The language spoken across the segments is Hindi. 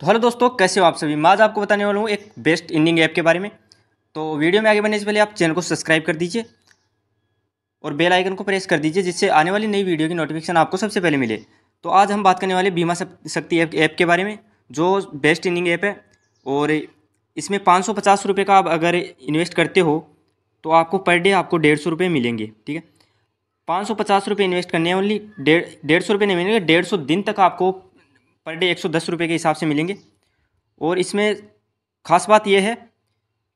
तो हेलो दोस्तों कैसे हो आप सभी मैं आज आपको बताने वाला हूँ एक बेस्ट इंडिंग ऐप के बारे में तो वीडियो में आगे बढ़ने से पहले आप चैनल को सब्सक्राइब कर दीजिए और बेल आइकन को प्रेस कर दीजिए जिससे आने वाली नई वीडियो की नोटिफिकेशन आपको सबसे पहले मिले तो आज हम बात करने वाले बीमा शक्ति ऐप ऐप के बारे में जो बेस्ट इंडिंग ऐप है और इसमें पाँच सौ पचास रुपये का आप अगर इन्वेस्ट करते हो तो आपको पर डे आपको डेढ़ सौ रुपये मिलेंगे ठीक है पाँच सौ पचास रुपये इन्वेस्ट करने ओनली डेढ़ डेढ़ सौ रुपये नहीं मिलेंगे डेढ़ सौ दिन तक आपको पर डे एक सौ दस रुपये के हिसाब से मिलेंगे और इसमें खास बात यह है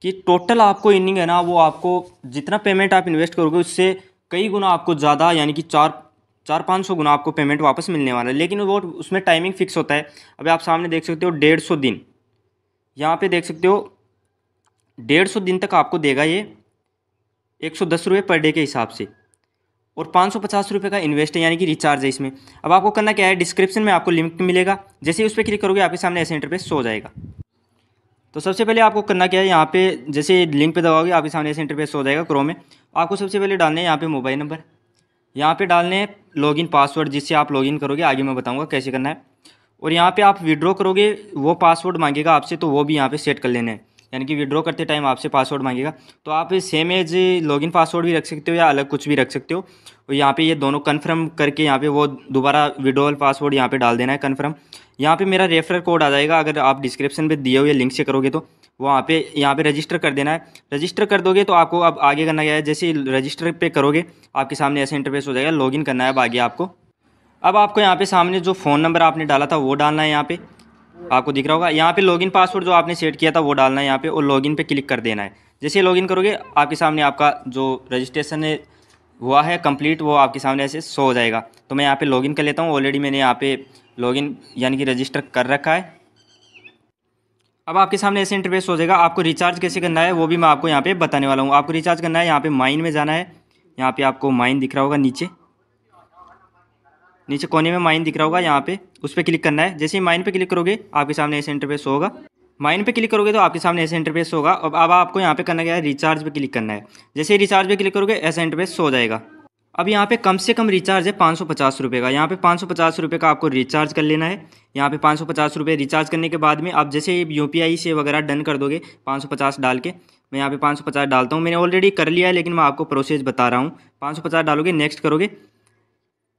कि टोटल आपको इनिंग है ना वो आपको जितना पेमेंट आप इन्वेस्ट करोगे उससे कई गुना आपको ज़्यादा यानी कि चार चार पाँच सौ गुना आपको पेमेंट वापस मिलने वाला है लेकिन वो उसमें टाइमिंग फिक्स होता है अभी आप सामने देख सकते हो डेढ़ सौ दिन यहाँ पे देख सकते हो डेढ़ सौ दिन तक आपको देगा ये एक सौ दस रुपये पर डे के हिसाब से और पाँच सौ पचास रुपये का इन्वेस्ट है यानी कि रिचार्ज है इसमें अब आपको करना क्या है डिस्क्रिप्शन में आपको लिंक मिलेगा जैसे ही उस पर क्लिक करोगे आपके सामने ऐसे इंटरफेस शो हो जाएगा तो सबसे पहले आपको करना क्या है यहाँ पे जैसे लिंक पे दबाओगे आपके सामने ऐसे इंटरफेस हो जाएगा क्रो में आपको सबसे पहले डालना है यहाँ पर मोबाइल नंबर यहाँ पर डालने लॉग लॉगिन पासवर्ड जिससे आप लॉगिन करोगे आगे मैं बताऊँगा कैसे करना है और यहाँ पर आप विड्रॉ करोगे वो पासवर्ड मांगेगा आपसे तो वो भी यहाँ पर सेट कर लेना है यानी कि विड्रॉ करते टाइम आपसे पासवर्ड मांगेगा तो आप सेम एज लॉगिन पासवर्ड भी रख सकते हो या अलग कुछ भी रख सकते हो और यहाँ पे ये दोनों कन्फर्म करके यहाँ पे वो दोबारा विड्रॉल पासवर्ड यहाँ पे डाल देना है कन्फर्म यहाँ पे मेरा रेफरल कोड आ जाएगा अगर आप डिस्क्रिप्शन पर दिए हुए लिंक से करोगे तो वहाँ पे यहाँ पे रजिस्टर कर देना है रजिस्टर कर दोगे तो आपको अब आगे करना क्या है जैसे रजिस्टर पे करोगे आपके सामने ऐसा इंटरफेस हो जाएगा लॉगिन करना है अब आगे आपको अब आपको यहाँ पे सामने जो फ़ोन नंबर आपने डाला था वो डालना है यहाँ पे आपको दिख रहा होगा यहाँ पे लॉगिन पासवर्ड जो आपने सेट किया था वो डालना है यहाँ पे और लॉगिन पे क्लिक कर देना है जैसे लॉगिन करोगे आपके सामने आपका जो रजिस्ट्रेशन है हुआ है कंप्लीट वो आपके सामने ऐसे शो हो जाएगा तो मैं यहाँ पे लॉगिन कर लेता हूँ ऑलरेडी मैंने यहाँ पे लॉगिन यानी कि रजिस्टर कर रखा है अब आपके सामने ऐसे इंटरफेस हो जाएगा आपको रिचार्ज कैसे करना है वो भी मैं आपको यहाँ पर बताने वाला हूँ आपको रिचार्ज करना है यहाँ पर माइन में जाना है यहाँ पर आपको माइन दिख रहा होगा नीचे नीचे कोने में माइन दिख रहा होगा यहाँ पे उस पर क्लिक करना है जैसे ही माइन पे क्लिक करोगे आपके सामने ऐसे इंटरफेस होगा माइन पे क्लिक करोगे तो आपके सामने ऐसे इंटरफेस होगा अब अब आपको यहाँ पे करना क्या है रिचार्ज पे क्लिक करना है जैसे ही रिचार्ज पे क्लिक करोगे ऐसा इंटरफेस हो जाएगा अब यहाँ पे कम से कम रिचार्ज है पाँच सौ पचास रुपये का यहाँ पे पाँच सौ पचास रुपये का आपको रिचार्ज कर लेना है यहाँ पे पाँच सौ पचास रुपये रिचार्ज करने के बाद में आप जैसे यू पी आई से वगैरह डन कर दोगे पाँच सौ पचास डाल के मैं यहाँ पे पाँच सौ पचास डालता हूँ मैंने ऑलरेडी कर लिया है लेकिन मैं आपको प्रोसेस बता रहा हूँ पाँच सौ पचास डालोगे नेक्स्ट करोगे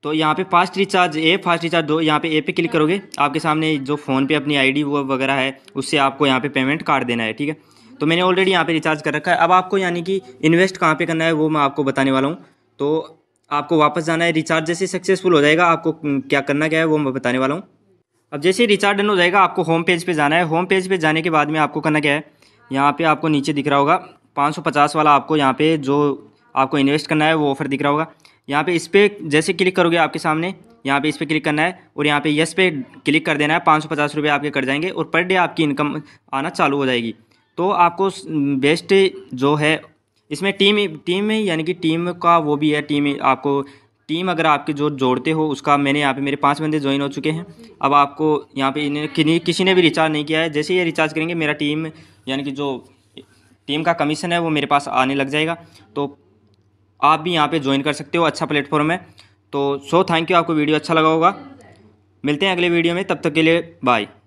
तो यहाँ पे fast recharge a fast recharge दो यहाँ पे ए पे क्लिक करोगे आपके सामने जो फ़ोन पे अपनी आईडी वो वगैरह है उससे आपको यहाँ पे पेमेंट काट देना है ठीक है तो मैंने ऑलरेडी यहाँ पे रिचार्ज कर रखा है अब आपको यानी कि इन्वेस्ट कहाँ पे करना है वो मैं आपको बताने वाला हूँ तो आपको वापस जाना है रिचार्ज जैसे सक्सेसफुल हो जाएगा आपको क्या करना क्या है वो मैं बताने वाला हूँ अब जैसे रिचार्ज डन हो जाएगा आपको होम पेज पर जाना है होम पेज पर जाने के बाद में आपको करना क्या है यहाँ पर आपको नीचे दिख रहा होगा पाँच वाला आपको यहाँ पर जो आपको इन्वेस्ट करना है वो ऑफर दिख रहा होगा यहाँ पे इस पर जैसे क्लिक करोगे आपके सामने यहाँ पे इस पर क्लिक करना है और यहाँ पे यस पे क्लिक कर देना है पाँच सौ पचास रुपये आपके कट जाएंगे और पर डे आपकी इनकम आना चालू हो जाएगी तो आपको बेस्ट जो है इसमें टीम टीम में यानी कि टीम का वो भी है टीम आपको टीम अगर आपके जो जोड़ते हो उसका मैंने यहाँ पे मेरे पांच बंदे ज्वाइन हो चुके हैं अब आपको यहाँ पे इन्हें किसी ने भी रिचार्ज नहीं किया है जैसे ये रिचार्ज करेंगे मेरा टीम यानी कि जो टीम का कमीशन है वो मेरे पास आने लग जाएगा तो आप भी यहाँ पे ज्वाइन कर सकते हो अच्छा प्लेटफॉर्म है तो सो थैंक यू आपको वीडियो अच्छा लगा होगा मिलते हैं अगले वीडियो में तब तक के लिए बाय